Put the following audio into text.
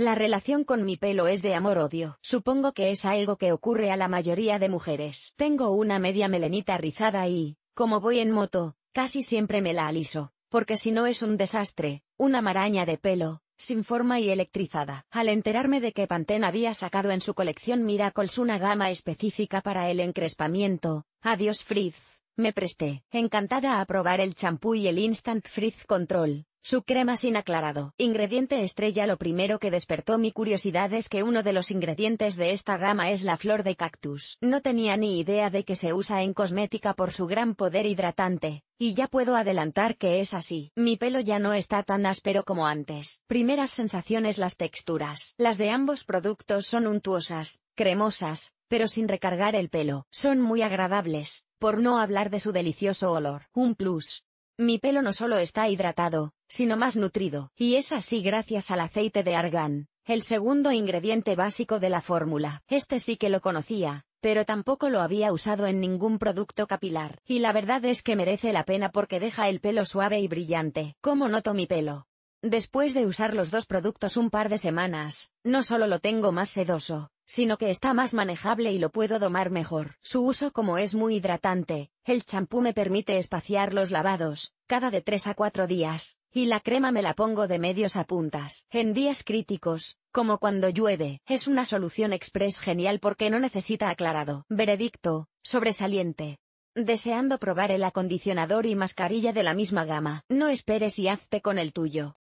La relación con mi pelo es de amor-odio. Supongo que es algo que ocurre a la mayoría de mujeres. Tengo una media melenita rizada y, como voy en moto, casi siempre me la aliso, porque si no es un desastre, una maraña de pelo, sin forma y electrizada. Al enterarme de que Pantene había sacado en su colección Miracles una gama específica para el encrespamiento, adiós Frizz, me presté, encantada a probar el champú y el Instant Frizz Control, su crema sin aclarado, ingrediente estrella Lo primero que despertó mi curiosidad es que uno de los ingredientes de esta gama es la flor de cactus. No tenía ni idea de que se usa en cosmética por su gran poder hidratante, y ya puedo adelantar que es así. Mi pelo ya no está tan áspero como antes. Primeras sensaciones las texturas. Las de ambos productos son untuosas, cremosas, pero sin recargar el pelo. Son muy agradables, por no hablar de su delicioso olor. Un plus, mi pelo no solo está hidratado, sino más nutrido, y es así gracias al aceite de argán, el segundo ingrediente básico de la fórmula. Este sí que lo conocía, pero tampoco lo había usado en ningún producto capilar, y la verdad es que merece la pena porque deja el pelo suave y brillante. ¿Cómo noto mi pelo? Después de usar los dos productos un par de semanas, no solo lo tengo más sedoso, sino que está más manejable y lo puedo domar mejor. Su uso como es muy hidratante, el champú me permite espaciar los lavados, cada de 3 a 4 días, y la crema me la pongo de medios a puntas. En días críticos, como cuando llueve, es una solución express genial porque no necesita aclarado. Veredicto, sobresaliente. Deseando probar el acondicionador y mascarilla de la misma gama. No esperes y hazte con el tuyo.